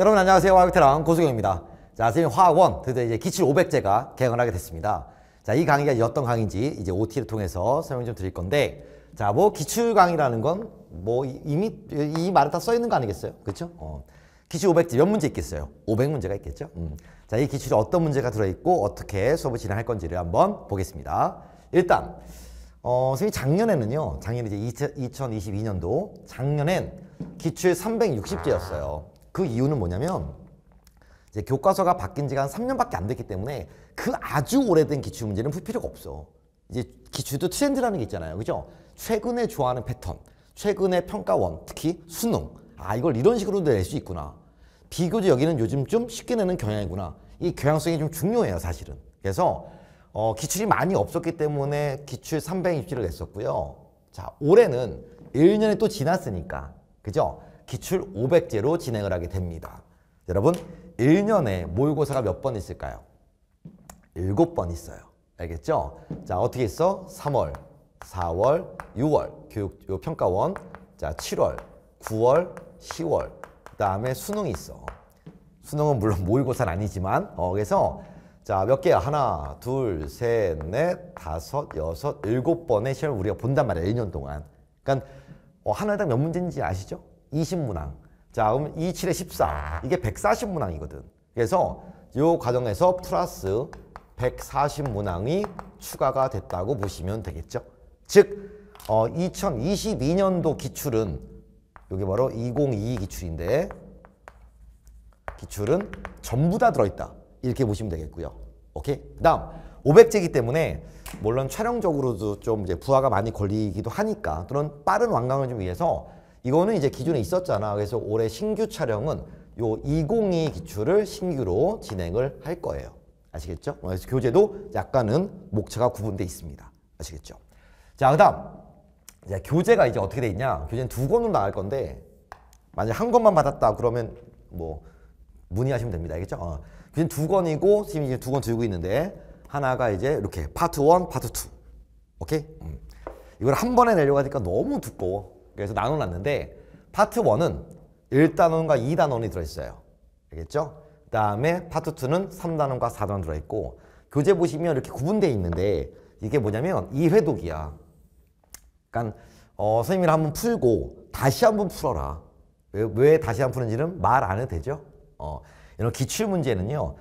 여러분 안녕하세요. 화이트랑 고수경입니다. 자, 선생님 화학원 드디어 이제 기출 500제가 개강을 하게 됐습니다. 자, 이 강의가 어떤 강의인지 이제 OT를 통해서 설명 좀 드릴 건데 자, 뭐 기출 강의라는 건 뭐 이미 이말을다써 있는 거 아니겠어요? 그렇죠? 어. 기출 500제 몇 문제 있겠어요? 500문제가 있겠죠? 음. 자, 이 기출에 어떤 문제가 들어 있고 어떻게 수업을 진행할 건지를 한번 보겠습니다. 일단 어, 선생님 작년에는요. 작년 에 이제 2022년도 작년엔 기출 360제였어요. 그 이유는 뭐냐면 이제 교과서가 바뀐 지가 한 3년밖에 안 됐기 때문에 그 아주 오래된 기출 문제는 풀 필요가 없어. 이제 기출도 트렌드라는 게 있잖아요. 그죠? 최근에 좋아하는 패턴, 최근에 평가원, 특히 수능. 아, 이걸 이런 식으로도 낼 수 있구나. 비교적 여기는 요즘 좀 쉽게 내는 경향이구나. 이 경향성이 좀 중요해요, 사실은. 그래서 어, 기출이 많이 없었기 때문에 기출 3 2 0을 냈었고요. 자, 올해는 1년이 또 지났으니까. 그죠? 기출 500제로 진행을 하게 됩니다. 여러분 1년에 모의고사가 몇 번 있을까요? 7번 있어요. 알겠죠? 자 어떻게 있어? 3월, 4월, 6월 교육 평가원 자 7월, 9월, 10월 그 다음에 수능이 있어. 수능은 물론 모의고사는 아니지만 어, 그래서 자 몇 개야? 하나, 둘, 셋, 넷, 다섯, 여섯, 일곱 번의 시험을 우리가 본단 말이야 1년 동안. 그러니까 어, 하나당 몇 문제인지 아시죠? 20문항. 자, 그럼 2, 7에 14. 이게 140문항이거든. 그래서 요 과정에서 플러스 140문항이 추가가 됐다고 보시면 되겠죠. 즉, 어, 2022년도 기출은 이게 바로 2022 기출인데 기출은 전부 다 들어있다. 이렇게 보시면 되겠고요. 오케이? 그 다음 500제기 때문에 물론 촬영적으로도 좀 이제 부하가 많이 걸리기도 하니까 또는 빠른 완강을 좀 위해서 이거는 이제 기존에 있었잖아. 그래서 올해 신규 촬영은 요202 기출을 신규로 진행을 할 거예요. 아시겠죠? 어, 그래서 교재도 약간은 목차가 구분돼 있습니다. 아시겠죠? 자, 그다음 이제 교재가 이제 어떻게 돼 있냐? 교재는 두 권으로 나갈 건데 만약 한 권만 받았다 그러면 뭐 문의하시면 됩니다. 알겠죠? 어. 교재 두 권이고 지금 이제 두 권 들고 있는데 하나가 이제 이렇게 파트 원, 파트 투, 오케이? 음. 이걸 한 번에 내려가니까 너무 두꺼워. 그래서 나눠놨는데 파트 1은 1단원과 2단원이 들어있어요. 알겠죠? 그 다음에 파트 2는 3단원과 4단원 들어있고 교재 보시면 이렇게 구분되어 있는데 이게 뭐냐면 이 회독이야. 그러니까 어, 선생님이랑 한 번 풀고 다시 한 번 풀어라. 왜, 왜 다시 한 번 푸는지는 말 안 해도 되죠? 어, 이런 기출 문제는요.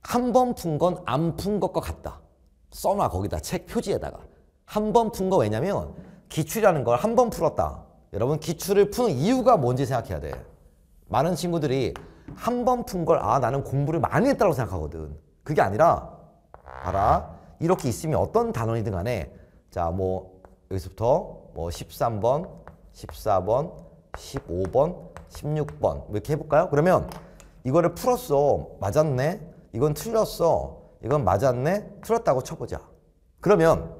한 번 푼 건 안 푼 것과 같다. 써놔 거기다 책 표지에다가. 한 번 푼 거 왜냐면 기출이라는 걸 한 번 풀었다. 여러분 기출을 푸는 이유가 뭔지 생각해야 돼. 많은 친구들이 한 번 푼 걸 아 나는 공부를 많이 했다고 생각하거든. 그게 아니라 봐라 이렇게 있으면 어떤 단원이든 간에 자뭐 여기서부터 뭐 13번, 14번, 15번, 16번 이렇게 해볼까요? 그러면 이거를 풀었어 맞았네 이건 틀렸어 이건 맞았네 틀렸다고 쳐보자 그러면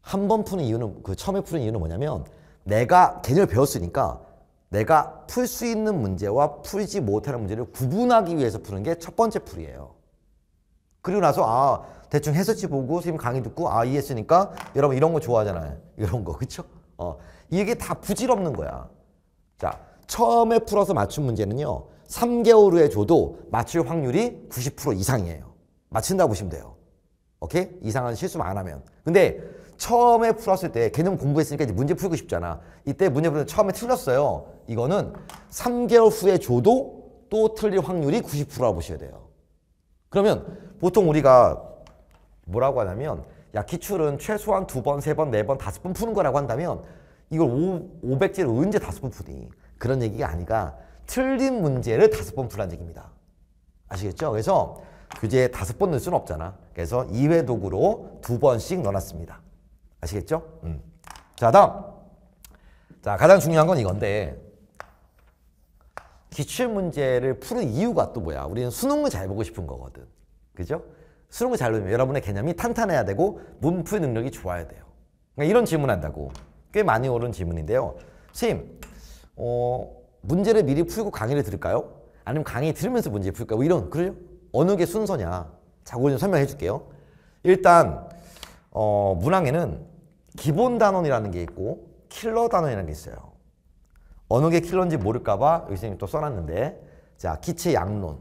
한 번 푸는 이유는 그 처음에 푸는 이유는 뭐냐면 내가 개념을 배웠으니까 내가 풀 수 있는 문제와 풀지 못하는 문제를 구분하기 위해서 푸는 게 첫 번째 풀이에요. 그리고 나서 아 대충 해설치 보고 선생님 강의 듣고 아 이해했으니까 여러분 이런 거 좋아하잖아요. 이런 거 그쵸? 어 이게 다 부질없는 거야. 자 처음에 풀어서 맞춘 문제는요. 3개월 후에 줘도 맞출 확률이 90% 이상이에요. 맞춘다고 보시면 돼요. 오케이? 이상한 실수만 안 하면. 근데 처음에 풀었을 때 개념 공부했으니까 이제 문제 풀고 싶잖아. 이때 문제 풀 처음에 틀렸어요. 이거는 3개월 후에 줘도 또 틀릴 확률이 90%라고 보셔야 돼요. 그러면 보통 우리가 뭐라고 하냐면 야 기출은 최소한 두 번, 세 번, 네 번, 다섯 번 푸는 거라고 한다면 이걸 오, 500제를 언제 다섯 번 푸니? 그런 얘기가 아니가 틀린 문제를 다섯 번 풀라는 얘기입니다. 아시겠죠? 그래서 교재에 다섯 번 넣을 수는 없잖아. 그래서 2회 도구로두 번씩 넣어놨습니다. 아시겠죠? 음. 자, 다음. 자, 가장 중요한 건 이건데 기출 문제를 푸는 이유가 또 뭐야? 우리는 수능을 잘 보고 싶은 거거든. 그죠? 수능을 잘 보면 여러분의 개념이 탄탄해야 되고 문풀 능력이 좋아야 돼요. 그러니까 이런 질문한다고. 꽤 많이 오른 질문인데요. 선생님, 어, 문제를 미리 풀고 강의를 들을까요? 아니면 강의 들으면서 문제 풀까요? 뭐 이런, 그래요? 어느 게 순서냐? 자고 좀 설명해 줄게요. 일단, 어, 문항에는 기본 단원이라는 게 있고 킬러 단원이라는 게 있어요. 어느 게 킬러인지 모를까봐 여기 선님이또 써놨는데 자 기체 양론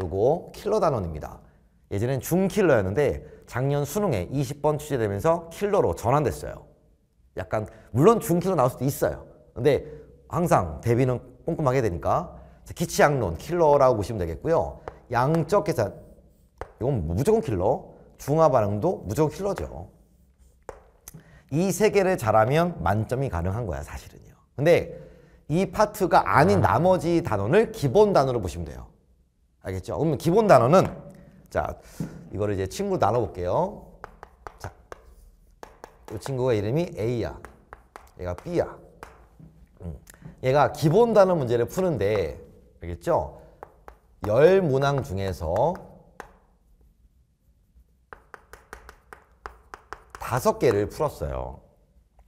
요거 킬러 단원입니다. 예전엔 중킬러였는데 작년 수능에 20번 출제되면서 킬러로 전환됐어요. 약간 물론 중킬러 나올 수도 있어요. 근데 항상 대비는 꼼꼼하게 되니까 기체 양론 킬러라고 보시면 되겠고요. 양적 계산 이건 무조건 킬러 중화 반응도 무조건 킬러죠. 이세 개를 잘하면 만점이 가능한 거야 사실은요. 근데 이 파트가 아닌 아. 나머지 단원을 기본 단원으로 보시면 돼요. 알겠죠? 그러면 기본 단원은자 이거를 이제 친구로 나눠볼게요. 자, 이 친구가 이름이 A야. 얘가 B야. 음. 얘가 기본 단원 문제를 푸는데 알겠죠? 열 문항 중에서 다섯 개를 풀었어요.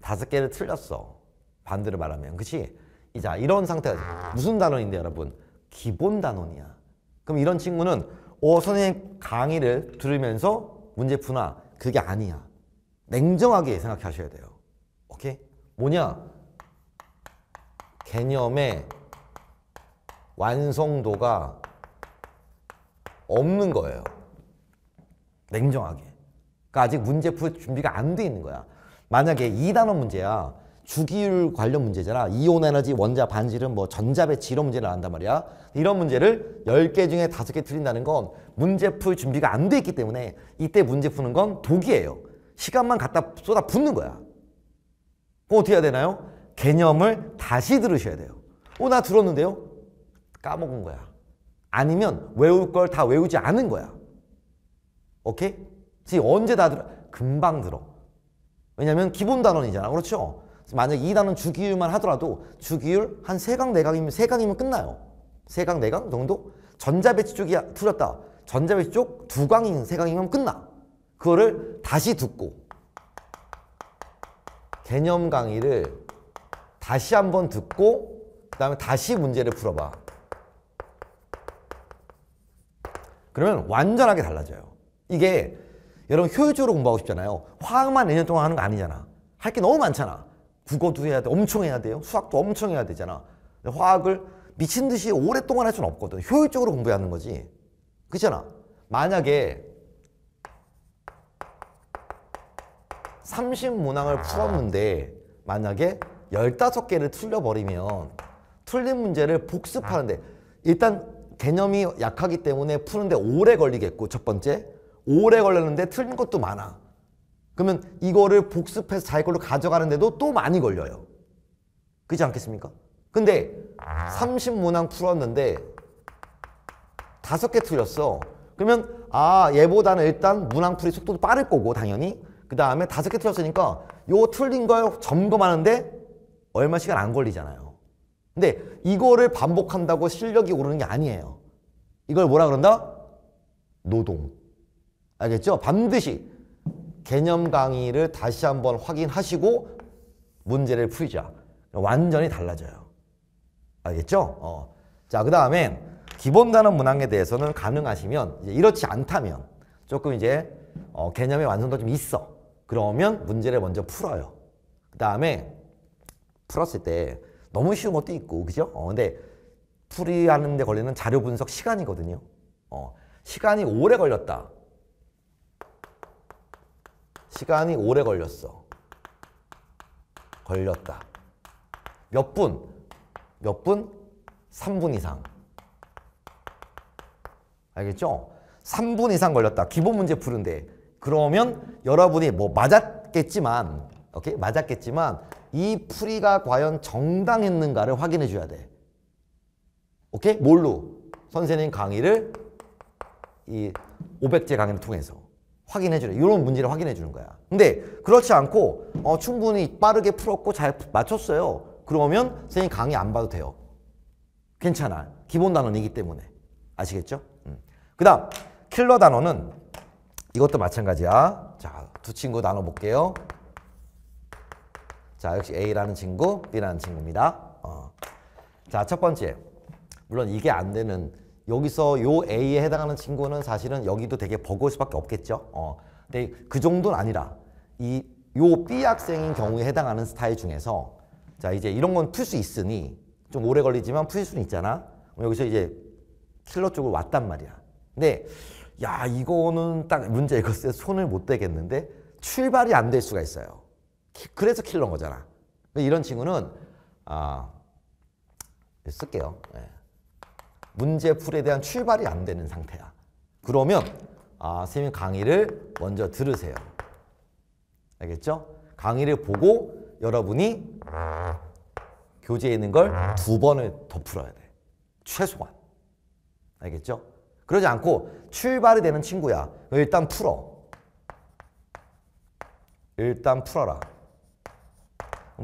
다섯 개를 틀렸어. 반대로 말하면. 그치? 자, 이런 상태가 무슨 단원인데 여러분? 기본 단원이야. 그럼 이런 친구는 어, 선생님 강의를 들으면서 문제 푸나? 그게 아니야. 냉정하게 생각하셔야 돼요. 오케이? 뭐냐? 개념의 완성도가 없는 거예요. 냉정하게. 그러니까 아직 문제 풀 준비가 안 돼 있는 거야. 만약에 2단원 문제야. 주기율 관련 문제잖아. 이온 에너지, 원자, 반질은 뭐 전자배치 이런 문제를 한단 말이야. 이런 문제를 10개 중에 5개 틀린다는 건 문제 풀 준비가 안 돼 있기 때문에 이때 문제 푸는 건 독이에요. 시간만 갖다 쏟아 붓는 거야. 그럼 어떻게 해야 되나요? 개념을 다시 들으셔야 돼요. 어, 나 들었는데요? 까먹은 거야. 아니면 외울 걸 다 외우지 않은 거야. 오케이? 언제 다 들어? 금방 들어. 왜냐면 기본 단원이잖아. 그렇죠? 만약 이 단원 주기율만 하더라도 주기율 한 세강네강이면세강이면 끝나요. 세강네강 네 정도? 전자배치 쪽이 틀렸다. 전자배치 쪽 두강인세강이면 끝나. 그거를 다시 듣고 개념 강의를 다시 한번 듣고 그 다음에 다시 문제를 풀어봐. 그러면 완전하게 달라져요. 이게 여러분 효율적으로 공부하고 싶잖아요. 화학만 4년 동안 하는 거 아니잖아. 할 게 너무 많잖아. 국어도 해야 돼. 엄청 해야 돼요. 수학도 엄청 해야 되잖아. 화학을 미친 듯이 오랫동안 할 수는 없거든. 효율적으로 공부해야 하는 거지. 그렇잖아. 만약에 30문항을 풀었는데 만약에 15개를 틀려버리면 틀린 문제를 복습하는데 일단 개념이 약하기 때문에 푸는데 오래 걸리겠고 첫 번째 오래 걸렸는데 틀린 것도 많아. 그러면 이거를 복습해서 자기 걸로 가져가는데도 또 많이 걸려요. 그렇지 않겠습니까? 근데 30문항 풀었는데 다섯 개 틀렸어. 그러면 아 얘보다는 일단 문항 풀이 속도도 빠를 거고 당연히 그 다음에 다섯 개 틀렸으니까 요 틀린 걸 점검하는데 얼마 시간 안 걸리잖아요. 근데 이거를 반복한다고 실력이 오르는 게 아니에요. 이걸 뭐라 그런다? 노동. 알겠죠? 반드시 개념 강의를 다시 한번 확인하시고 문제를 풀자. 완전히 달라져요. 알겠죠? 어. 자, 그 다음에 기본 단원 문항에 대해서는 가능하시면 이렇지 않다면 조금 이제 어, 개념의 완성도 좀 있어. 그러면 문제를 먼저 풀어요. 그 다음에 풀었을 때 너무 쉬운 것도 있고 그죠? 어, 근데 풀이하는 데 걸리는 자료 분석 시간이거든요. 어, 시간이 오래 걸렸다. 시간이 오래 걸렸어. 걸렸다. 몇 분? 몇 분? 3분 이상. 알겠죠? 3분 이상 걸렸다. 기본 문제 푸는데. 그러면 여러분이 뭐 맞았겠지만, 오케이? 맞았겠지만, 이 풀이가 과연 정당했는가를 확인해 줘야 돼. 오케이? 뭘로? 선생님 강의를 이 500제 강의를 통해서. 확인해 주는 이런 문제를 확인해 주는 거야. 근데 그렇지 않고 어, 충분히 빠르게 풀었고 잘 맞췄어요. 그러면 선생님 강의 안 봐도 돼요. 괜찮아. 기본 단원이기 때문에. 아시겠죠? 음. 그 다음 킬러 단어는 이것도 마찬가지야. 자, 두 친구 나눠 볼게요. 자, 역시 A라는 친구, B라는 친구입니다. 어. 자, 첫 번째. 물론 이게 안 되는 여기서 요 A에 해당하는 친구는 사실은 여기도 되게 버거울 수밖에 없겠죠. 어. 근데 그 정도는 아니라 이 요 B 학생인 경우에 해당하는 스타일 중에서 자 이제 이런 건 풀 수 있으니 좀 오래 걸리지만 풀 수는 있잖아. 여기서 이제 킬러 쪽으로 왔단 말이야. 근데 야 이거는 딱 문제 이거에 손을 못 대겠는데 출발이 안 될 수가 있어요. 키, 그래서 킬러인 거잖아. 이런 친구는 아 쓸게요. 네. 문제풀에 대한 출발이 안 되는 상태야. 그러면 아, 선생님 강의를 먼저 들으세요. 알겠죠? 강의를 보고 여러분이 교재에 있는 걸 두 번을 더 풀어야 돼. 최소한. 알겠죠? 그러지 않고 출발이 되는 친구야. 일단 풀어. 일단 풀어라.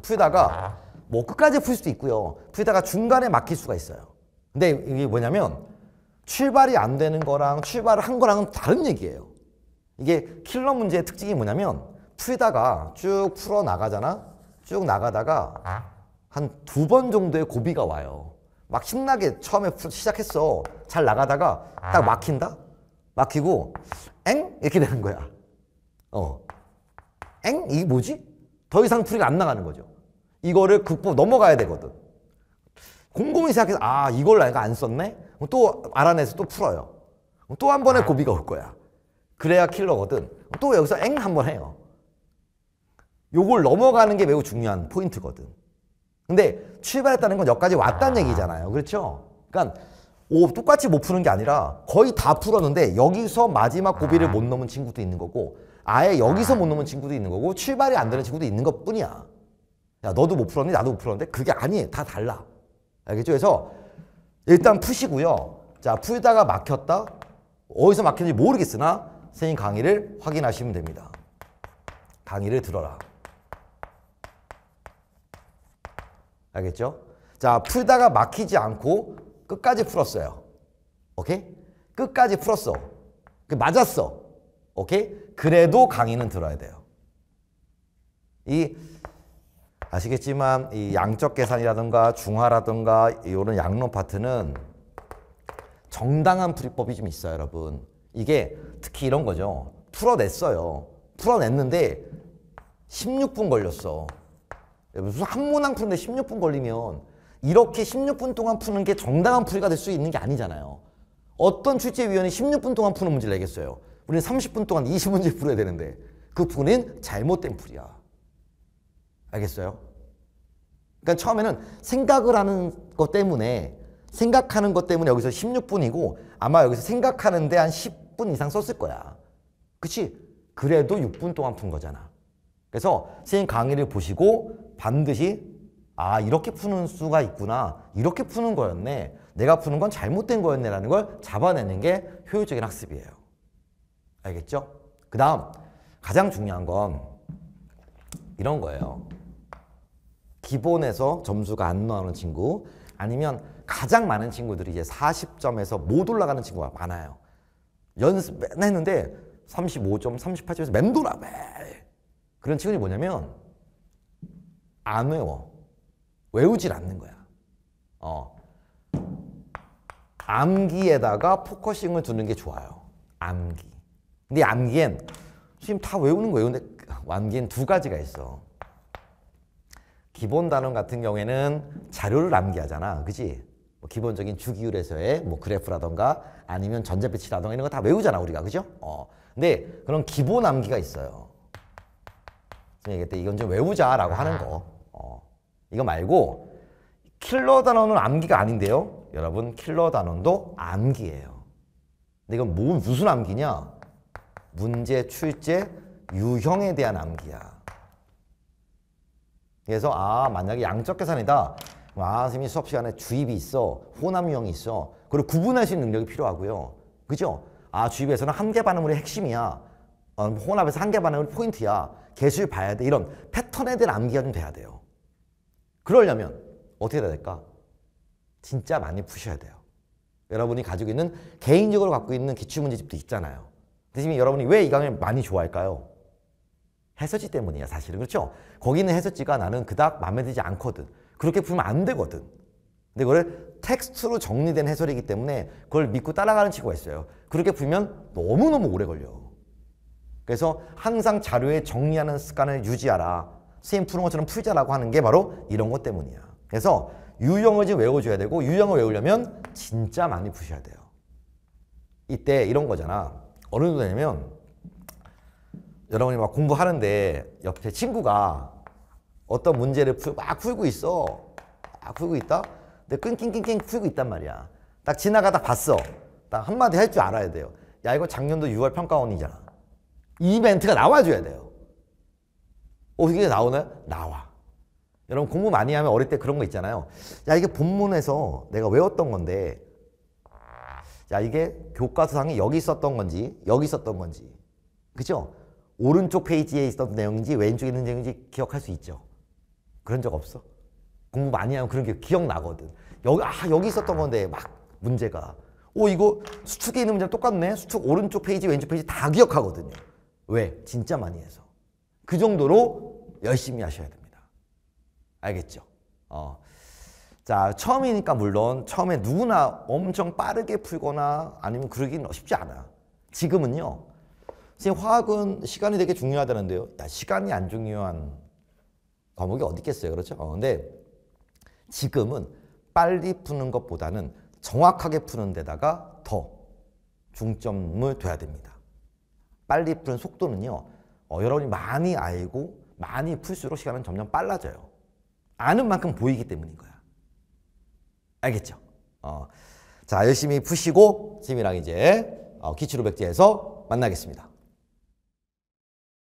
풀다가 뭐 끝까지 풀 수도 있고요. 풀다가 중간에 막힐 수가 있어요. 근데 이게 뭐냐면 출발이 안 되는 거랑 출발을 한 거랑은 다른 얘기예요. 이게 킬러 문제의 특징이 뭐냐면 풀다가 쭉 풀어 나가잖아. 쭉 나가다가 한 두 번 정도의 고비가 와요. 막 신나게 처음에 시작했어. 잘 나가다가 딱 막힌다. 막히고 엥 이렇게 되는 거야. 어. 엥 이게 뭐지? 더 이상 풀이가 안 나가는 거죠. 이거를 극복 넘어가야 되거든. 곰곰이 생각해서 아 이걸 내가 안 썼네? 또 알아내서 또 풀어요. 또 한번에 아. 고비가 올 거야. 그래야 킬러거든. 또 여기서 엥한 번 해요. 요걸 넘어가는 게 매우 중요한 포인트거든. 근데 출발했다는 건 여기까지 왔다는 아. 얘기잖아요. 그렇죠? 그러니까 오, 똑같이 못 푸는 게 아니라 거의 다 풀었는데 여기서 마지막 고비를 아. 못 넘은 친구도 있는 거고 아예 여기서 못 넘은 친구도 있는 거고 출발이 안 되는 친구도 있는 것뿐이야. 야 너도 못 풀었니? 나도 못 풀었는데 그게 아니에요. 다 달라. 알겠죠? 그래서 일단 푸시고요. 자, 풀다가 막혔다. 어디서 막혔는지 모르겠으나 선생님 강의를 확인하시면 됩니다. 강의를 들어라. 알겠죠? 자, 풀다가 막히지 않고 끝까지 풀었어요. 오케이? 끝까지 풀었어. 그 맞았어. 오케이? 그래도 강의는 들어야 돼요. 이 아시겠지만 이 양적 계산이라든가 중화라든가 이런 양론 파트는 정당한 풀이법이 좀 있어요, 여러분. 이게 특히 이런 거죠. 풀어냈어요. 풀어냈는데 16분 걸렸어. 예, 무슨 한 문항 푸는데 16분 걸리면 이렇게 16분 동안 푸는 게 정당한 풀이가 될 수 있는 게 아니잖아요. 어떤 출제위원이 16분 동안 푸는 문제를 내겠어요. 우리는 30분 동안 20문제 풀어야 되는데 그푸은 잘못된 풀이야. 알겠어요? 그러니까 처음에는 생각을 하는 것 때문에 생각하는 것 때문에 여기서 16분이고 아마 여기서 생각하는데 한 10분 이상 썼을 거야. 그치? 그래도 6분 동안 푼 거잖아. 그래서 선생님 강의를 보시고 반드시 아 이렇게 푸는 수가 있구나 이렇게 푸는 거였네 내가 푸는 건 잘못된 거였네라는 걸 잡아내는 게 효율적인 학습이에요. 알겠죠? 그 다음 가장 중요한 건 이런 거예요. 기본에서 점수가 안 나오는 친구 아니면 가장 많은 친구들이 이제 40점에서 못 올라가는 친구가 많아요. 연습 맨 했는데 35점, 38점에서 맴돌아 매 그런 친구들이 뭐냐면 안 외워. 외우질 않는 거야. 어. 암기에다가 포커싱을 두는 게 좋아요. 암기. 근데 암기엔 지금 다 외우는 거예요. 근데 그 암기엔 두 가지가 있어. 기본 단원 같은 경우에는 자료를 암기하잖아. 그지? 뭐 기본적인 주기율에서의 뭐 그래프라던가 아니면 전자 배치라던가 이런 거 다 외우잖아, 우리가. 그죠? 어. 근데 그런 기본 암기가 있어요. 얘기할 때 이건 좀 외우자라고 하는 거. 어. 이거 말고 킬러 단원은 암기가 아닌데요. 여러분, 킬러 단원도 암기예요. 근데 이건 뭐, 무슨 암기냐? 문제 출제 유형에 대한 암기야. 그래서 아 만약에 양적 계산이다. 아선생님 수업 시간에 주입이 있어. 호남형이 있어. 그리고 구분할 수 있는 능력이 필요하고요. 그죠? 아 주입에서는 한계 반응물이 핵심이야. 어, 혼합에서 한계 반응물 포인트야. 개수를 봐야 돼. 이런 패턴에 대한 암기가 좀 돼야 돼요. 그러려면 어떻게 해야 될까? 진짜 많이 푸셔야 돼요. 여러분이 가지고 있는 개인적으로 갖고 있는 기출문제집도 있잖아요. 대신 님 여러분이 왜 이 강의를 많이 좋아할까요? 해서지 때문이야 사실은 그렇죠? 거기 는 해서지가 나는 그닥 마음에 들지 않거든. 그렇게 풀면 안 되거든. 근데 그걸 텍스트로 정리된 해설이기 때문에 그걸 믿고 따라가는 친구가 있어요. 그렇게 풀면 너무너무 오래 걸려. 그래서 항상 자료에 정리하는 습관을 유지하라. 선생님 푸는 것처럼 풀자라고 하는 게 바로 이런 것 때문이야. 그래서 유형을 지금 외워줘야 되고 유형을 외우려면 진짜 많이 푸셔야 돼요. 이때 이런 거잖아. 어느 정도냐면 여러분이 막 공부하는데 옆에 친구가 어떤 문제를 풀, 막 풀고 있어. 막 아, 풀고 있다? 근데 끙낑끙끙 풀고 있단 말이야. 딱 지나가다 봤어. 딱 한마디 할 줄 알아야 돼요. 야, 이거 작년도 6월 평가원이잖아. 이 멘트가 나와줘야 돼요. 어, 이게 나오나요? 나와. 여러분 공부 많이 하면 어릴 때 그런 거 있잖아요. 야, 이게 본문에서 내가 외웠던 건데, 야, 이게 교과서상에 여기 있었던 건지, 여기 있었던 건지. 그죠? 오른쪽 페이지에 있었던 내용인지 왼쪽에 있는 내용인지 기억할 수 있죠. 그런 적 없어? 공부 많이 하면 그런 게 기억나거든. 여기, 아, 여기 있었던 건데 막 문제가. 오, 이거 수축에 있는 문제랑 똑같네? 수축 오른쪽 페이지, 왼쪽 페이지 다 기억하거든요. 왜? 진짜 많이 해서. 그 정도로 열심히 하셔야 됩니다. 알겠죠? 어. 자, 처음이니까 물론 처음에 누구나 엄청 빠르게 풀거나 아니면 그러기는 쉽지 않아. 지금은요. 지금 화학은 시간이 되게 중요하다는데요. 야, 시간이 안 중요한 과목이 어디 있겠어요. 그렇죠? 어, 근데 지금은 빨리 푸는 것보다는 정확하게 푸는 데다가 더 중점을 둬야 됩니다. 빨리 푸는 속도는요. 어, 여러분이 많이 알고 많이 풀수록 시간은 점점 빨라져요. 아는 만큼 보이기 때문인 거야. 알겠죠? 어. 자, 열심히 푸시고, 지금이랑 이제 어, 기출 오백제에서 만나겠습니다.